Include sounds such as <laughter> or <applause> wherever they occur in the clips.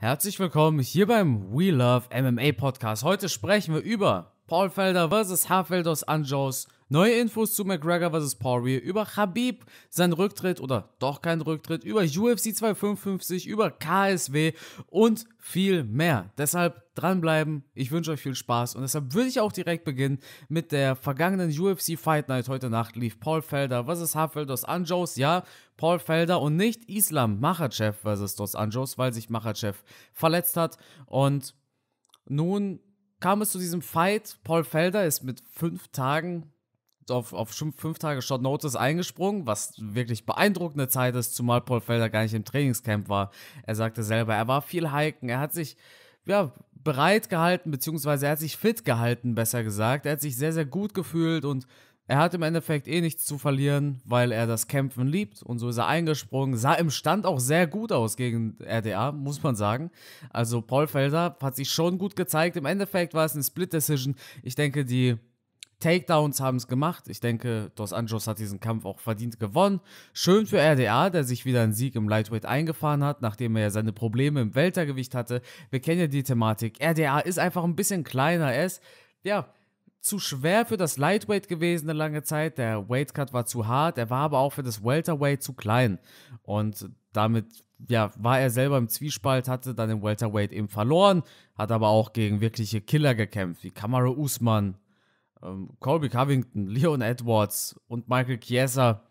Herzlich willkommen hier beim We Love MMA Podcast. Heute sprechen wir über Paul Felder vs. Hafeld aus anschaust, neue Infos zu McGregor vs. Poirier, über Khabib, seinen Rücktritt oder doch keinen Rücktritt, über UFC 255, über KSW und viel mehr. Deshalb dranbleiben, ich wünsche euch viel Spaß und deshalb würde ich auch direkt beginnen mit der vergangenen UFC Fight Night. Heute Nacht lief Paul Felder vs. Hafeld aus Anjos, ja, Paul Felder und nicht Islam Machachev vs. Dos Anjos, weil sich Machachev verletzt hat und nun kam es zu diesem Fight. Paul Felder ist mit fünf Tagen auf, auf fünf Tage Short Notice eingesprungen, was wirklich beeindruckende Zeit ist, zumal Paul Felder gar nicht im Trainingscamp war. Er sagte selber, er war viel hiken, er hat sich ja, bereit gehalten, beziehungsweise er hat sich fit gehalten, besser gesagt. Er hat sich sehr, sehr gut gefühlt und er hat im Endeffekt eh nichts zu verlieren, weil er das Kämpfen liebt und so ist er eingesprungen. Sah im Stand auch sehr gut aus gegen RDA, muss man sagen. Also Paul Felder hat sich schon gut gezeigt. Im Endeffekt war es eine Split-Decision. Ich denke, die Takedowns haben es gemacht. Ich denke, Dos Anjos hat diesen Kampf auch verdient gewonnen. Schön für RDA, der sich wieder einen Sieg im Lightweight eingefahren hat, nachdem er ja seine Probleme im Weltergewicht hatte. Wir kennen ja die Thematik. RDA ist einfach ein bisschen kleiner. Er ist, ja, zu schwer für das Lightweight gewesen eine lange Zeit. Der Weightcut war zu hart, er war aber auch für das Welterweight zu klein. Und damit ja, war er selber im Zwiespalt, hatte dann im Welterweight eben verloren, hat aber auch gegen wirkliche Killer gekämpft, wie Kamaru Usman, ähm, Colby Covington, Leon Edwards und Michael Chiesa.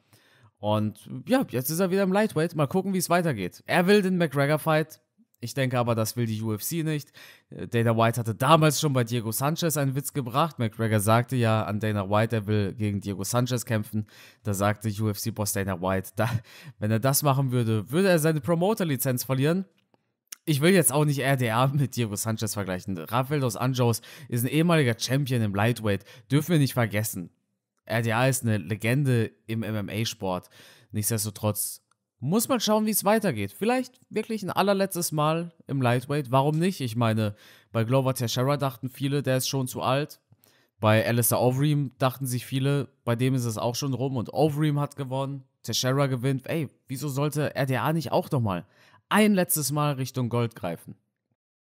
Und ja, jetzt ist er wieder im Lightweight. Mal gucken, wie es weitergeht. Er will den McGregor-Fight. Ich denke aber, das will die UFC nicht. Dana White hatte damals schon bei Diego Sanchez einen Witz gebracht. McGregor sagte ja an Dana White, er will gegen Diego Sanchez kämpfen. Da sagte UFC-Boss Dana White, da, wenn er das machen würde, würde er seine Promoter-Lizenz verlieren. Ich will jetzt auch nicht RDA mit Diego Sanchez vergleichen. Rafael dos Anjos ist ein ehemaliger Champion im Lightweight. Dürfen wir nicht vergessen. RDA ist eine Legende im MMA-Sport. Nichtsdestotrotz muss man schauen, wie es weitergeht. Vielleicht wirklich ein allerletztes Mal im Lightweight. Warum nicht? Ich meine, bei Glover Teixeira dachten viele, der ist schon zu alt. Bei Alistair Overeem dachten sich viele, bei dem ist es auch schon rum und Overeem hat gewonnen. Teixeira gewinnt. Ey, wieso sollte RDA nicht auch nochmal ein letztes Mal Richtung Gold greifen?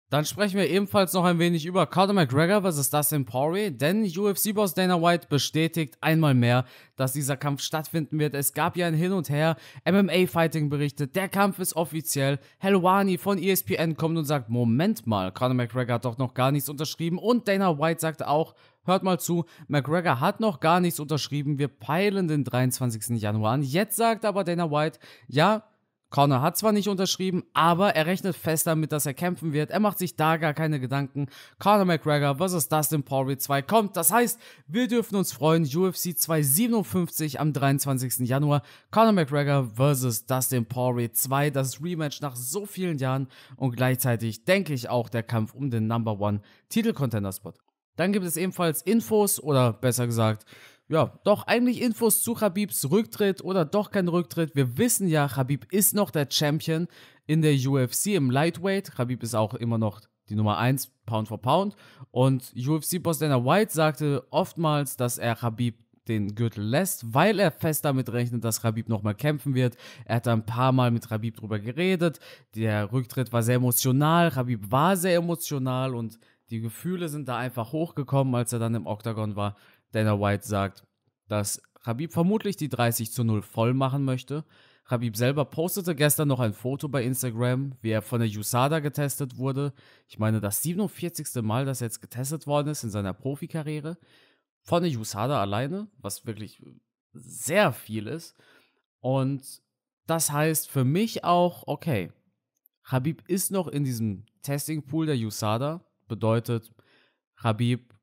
Dann sprechen wir ebenfalls noch ein wenig über Conor McGregor vs. Dustin Poirier, denn UFC-Boss Dana White bestätigt einmal mehr, dass dieser Kampf stattfinden wird. Es gab ja ein Hin und Her, MMA-Fighting berichtet, der Kampf ist offiziell. Helwani von ESPN kommt und sagt, Moment mal, Conor McGregor hat doch noch gar nichts unterschrieben und Dana White sagt auch, Hört mal zu, McGregor hat noch gar nichts unterschrieben, wir peilen den 23. Januar an. Jetzt sagt aber Dana White, ja, Connor hat zwar nicht unterschrieben, aber er rechnet fest damit, dass er kämpfen wird. Er macht sich da gar keine Gedanken. Conor McGregor vs. Dustin Poirier 2 kommt. Das heißt, wir dürfen uns freuen. UFC 257 am 23. Januar. Conor McGregor vs. Dustin Poirier 2. Das Rematch nach so vielen Jahren und gleichzeitig denke ich auch der Kampf um den Number One Titel Contender Spot. Dann gibt es ebenfalls Infos oder besser gesagt ja, doch eigentlich Infos zu Habibs Rücktritt oder doch kein Rücktritt. Wir wissen ja, Habib ist noch der Champion in der UFC im Lightweight. Habib ist auch immer noch die Nummer 1 Pound for Pound. Und UFC-Boss Dana White sagte oftmals, dass er Habib den Gürtel lässt, weil er fest damit rechnet, dass Habib nochmal kämpfen wird. Er hat ein paar Mal mit Habib drüber geredet. Der Rücktritt war sehr emotional. Habib war sehr emotional und die Gefühle sind da einfach hochgekommen, als er dann im Oktagon war. Dana White sagt, dass Habib vermutlich die 30 zu 0 voll machen möchte. Habib selber postete gestern noch ein Foto bei Instagram, wie er von der USADA getestet wurde. Ich meine, das 47. Mal, dass er jetzt getestet worden ist in seiner Profikarriere. Von der USADA alleine, was wirklich sehr viel ist. Und das heißt für mich auch, okay, Habib ist noch in diesem Testing Pool der USADA. Bedeutet, Habib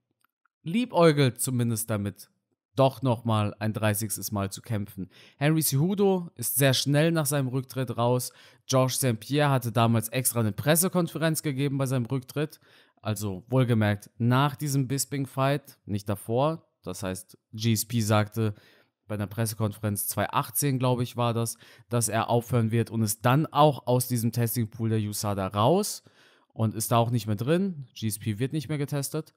liebäugelt zumindest damit, doch nochmal ein 30. Mal zu kämpfen. Henry Cejudo ist sehr schnell nach seinem Rücktritt raus. Georges St. Pierre hatte damals extra eine Pressekonferenz gegeben bei seinem Rücktritt. Also wohlgemerkt nach diesem Bisping-Fight, nicht davor. Das heißt, GSP sagte bei einer Pressekonferenz 2018, glaube ich, war das, dass er aufhören wird und ist dann auch aus diesem Testing-Pool der USADA raus und ist da auch nicht mehr drin. GSP wird nicht mehr getestet.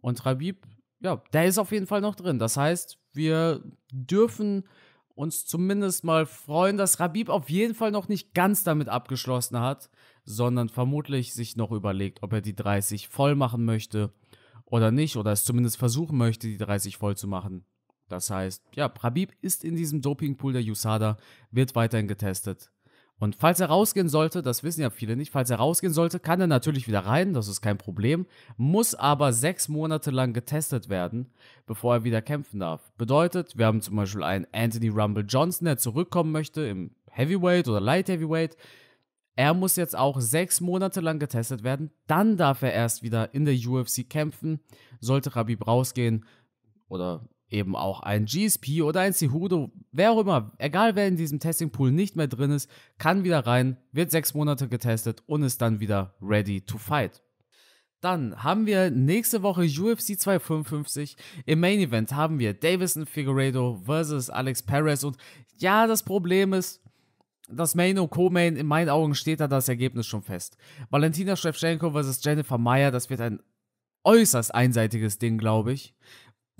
Und Rabib, ja, der ist auf jeden Fall noch drin. Das heißt, wir dürfen uns zumindest mal freuen, dass Rabib auf jeden Fall noch nicht ganz damit abgeschlossen hat, sondern vermutlich sich noch überlegt, ob er die 30 voll machen möchte oder nicht, oder es zumindest versuchen möchte, die 30 voll zu machen. Das heißt, ja, Rabib ist in diesem Dopingpool der USADA, wird weiterhin getestet. Und falls er rausgehen sollte, das wissen ja viele nicht, falls er rausgehen sollte, kann er natürlich wieder rein, das ist kein Problem, muss aber sechs Monate lang getestet werden, bevor er wieder kämpfen darf. Bedeutet, wir haben zum Beispiel einen Anthony Rumble Johnson, der zurückkommen möchte im Heavyweight oder Light Heavyweight. Er muss jetzt auch sechs Monate lang getestet werden, dann darf er erst wieder in der UFC kämpfen. Sollte Rabib rausgehen oder eben auch ein GSP oder ein Cejudo, wer auch immer, egal wer in diesem Testing-Pool nicht mehr drin ist, kann wieder rein, wird sechs Monate getestet und ist dann wieder ready to fight. Dann haben wir nächste Woche UFC 255. Im Main Event haben wir Davison Figueredo versus Alex Perez. Und ja, das Problem ist, das Main und Co-Main, in meinen Augen steht da das Ergebnis schon fest. Valentina Shevchenko versus Jennifer Meyer, das wird ein äußerst einseitiges Ding, glaube ich.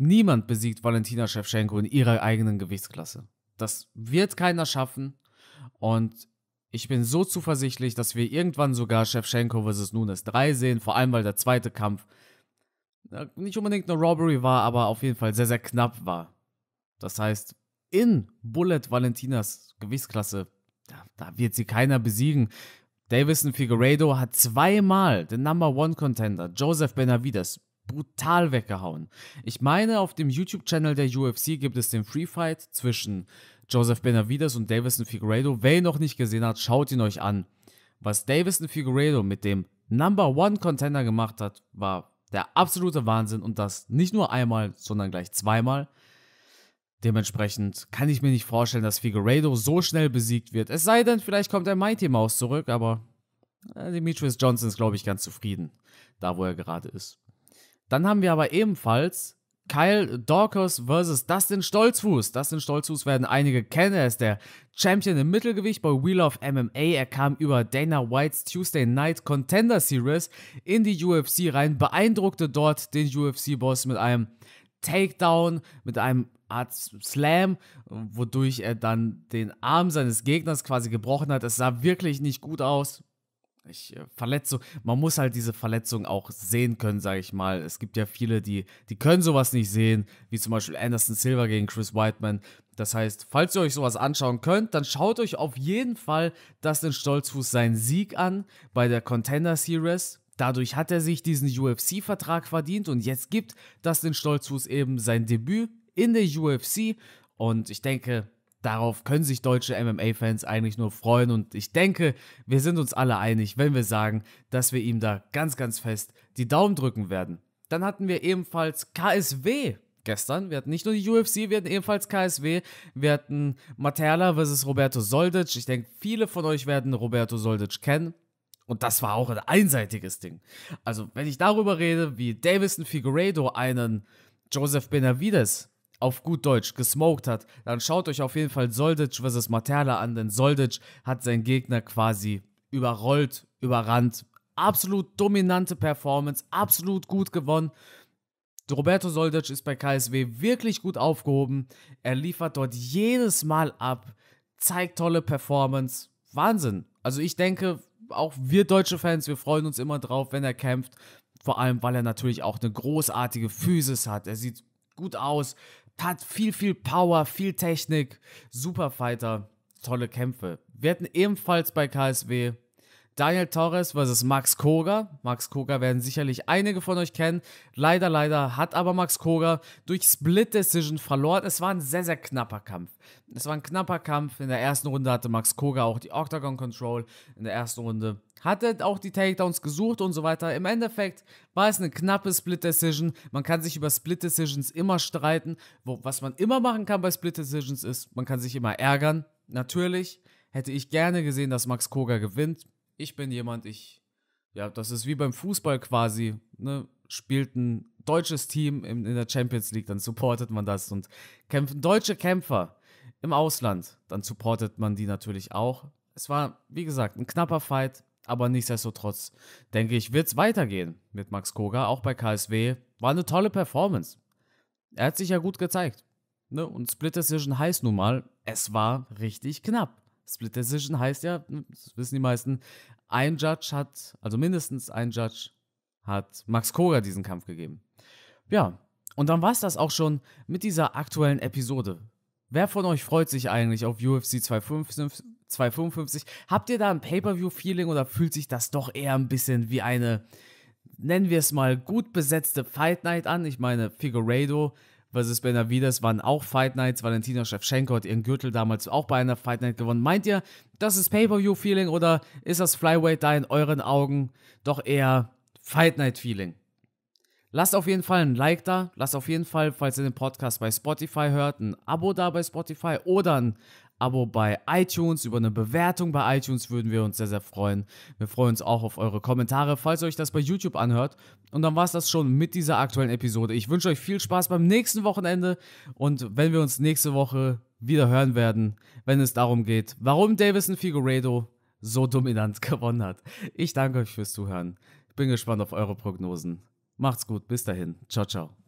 Niemand besiegt Valentina Shevchenko in ihrer eigenen Gewichtsklasse. Das wird keiner schaffen. Und ich bin so zuversichtlich, dass wir irgendwann sogar Shevchenko vs. Nunes 3 sehen, vor allem weil der zweite Kampf nicht unbedingt eine Robbery war, aber auf jeden Fall sehr, sehr knapp war. Das heißt, in Bullet Valentinas Gewichtsklasse, da, da wird sie keiner besiegen. Davison Figueiredo hat zweimal den Number One Contender Joseph Benavides brutal weggehauen. Ich meine, auf dem YouTube-Channel der UFC gibt es den Free Fight zwischen Joseph Benavides und Davison Figueiredo. Wer ihn noch nicht gesehen hat, schaut ihn euch an. Was Davison Figueiredo mit dem Number One Contender gemacht hat, war der absolute Wahnsinn und das nicht nur einmal, sondern gleich zweimal. Dementsprechend kann ich mir nicht vorstellen, dass Figueiredo so schnell besiegt wird. Es sei denn, vielleicht kommt der Mighty Mouse zurück, aber äh, Demetrius Johnson ist, glaube ich, ganz zufrieden, da wo er gerade ist. Dann haben wir aber ebenfalls Kyle Dorcas versus Dustin Stolzfuß. Dustin Stolzfuß werden einige kennen. Er ist der Champion im Mittelgewicht bei Wheel of MMA. Er kam über Dana Whites Tuesday Night Contender Series in die UFC rein, beeindruckte dort den UFC-Boss mit einem Takedown, mit einem Art Slam, wodurch er dann den Arm seines Gegners quasi gebrochen hat. Es sah wirklich nicht gut aus ich äh, man muss halt diese Verletzung auch sehen können, sage ich mal. Es gibt ja viele, die, die können sowas nicht sehen, wie zum Beispiel Anderson Silver gegen Chris Whiteman. Das heißt, falls ihr euch sowas anschauen könnt, dann schaut euch auf jeden Fall Dustin Stolzfuß seinen Sieg an bei der Contender Series. Dadurch hat er sich diesen UFC-Vertrag verdient und jetzt gibt Dustin Stolzfuß eben sein Debüt in der UFC. Und ich denke, darauf können sich deutsche MMA-Fans eigentlich nur freuen und ich denke, wir sind uns alle einig, wenn wir sagen, dass wir ihm da ganz, ganz fest die Daumen drücken werden. Dann hatten wir ebenfalls KSW gestern. Wir hatten nicht nur die UFC, wir hatten ebenfalls KSW. Wir hatten Materla versus Roberto Soldic. Ich denke, viele von euch werden Roberto Soldic kennen. Und das war auch ein einseitiges Ding. Also, wenn ich darüber rede, wie Davison Figueredo einen Joseph Benavides auf gut Deutsch gesmoked hat, dann schaut euch auf jeden Fall Soldic vs. Materla an, denn Soldic hat seinen Gegner quasi überrollt, überrannt. Absolut dominante Performance, absolut gut gewonnen. Roberto Soldic ist bei KSW wirklich gut aufgehoben. Er liefert dort jedes Mal ab, zeigt tolle Performance. Wahnsinn. Also ich denke, auch wir deutsche Fans, wir freuen uns immer drauf, wenn er kämpft. Vor allem, weil er natürlich auch eine großartige Physis hat. Er sieht gut aus, hat viel, viel Power, viel Technik, super Fighter, tolle Kämpfe. Wir hatten ebenfalls bei KSW Daniel Torres versus Max Koga. Max Koga werden sicherlich einige von euch kennen. Leider, leider hat aber Max Koga durch Split Decision verloren. Es war ein sehr, sehr knapper Kampf. Es war ein knapper Kampf. In der ersten Runde hatte Max Koga auch die Octagon Control. In der ersten Runde hatte auch die Takedowns gesucht und so weiter. Im Endeffekt war es eine knappe Split Decision. Man kann sich über Split Decisions immer streiten. Wo, was man immer machen kann bei Split Decisions ist, man kann sich immer ärgern. Natürlich hätte ich gerne gesehen, dass Max Koga gewinnt ich bin jemand, ich, ja, das ist wie beim Fußball quasi, ne? spielt ein deutsches Team in, in der Champions League, dann supportet man das und kämpfen deutsche Kämpfer im Ausland, dann supportet man die natürlich auch. Es war, wie gesagt, ein knapper Fight, aber nichtsdestotrotz denke ich, wird es weitergehen mit Max Koga, auch bei KSW. War eine tolle Performance. Er hat sich ja gut gezeigt. Ne? Und Split Decision heißt nun mal, es war richtig knapp. Split Decision heißt ja, ne, das wissen die meisten, ein Judge hat, also mindestens ein Judge hat Max Koga diesen Kampf gegeben. Ja, und dann war es das auch schon mit dieser aktuellen Episode. Wer von euch freut sich eigentlich auf UFC 255? 255? Habt ihr da ein Pay-per-view-Feeling oder fühlt sich das doch eher ein bisschen wie eine, nennen wir es mal, gut besetzte Fight Night an? Ich meine, Figueredo versus Benavides waren auch Fight Nights. Valentina Shevchenko hat ihren Gürtel damals auch bei einer Fight Night gewonnen. Meint ihr, das ist Pay-Per-View-Feeling oder ist das Flyweight da in euren Augen doch eher Fight Night-Feeling? Lasst auf jeden Fall ein Like da. Lasst auf jeden Fall, falls ihr den Podcast bei Spotify hört, ein Abo da bei Spotify oder ein Abo bei iTunes, über eine Bewertung bei iTunes würden wir uns sehr, sehr freuen. Wir freuen uns auch auf eure Kommentare, falls ihr euch das bei YouTube anhört. Und dann war es das schon mit dieser aktuellen Episode. Ich wünsche euch viel Spaß beim nächsten Wochenende und wenn wir uns nächste Woche wieder hören werden, wenn es darum geht, warum Davison Figueredo so dominant <laughs> gewonnen hat. Ich danke euch fürs Zuhören. Ich bin gespannt auf eure Prognosen. Macht's gut, bis dahin. Ciao, ciao.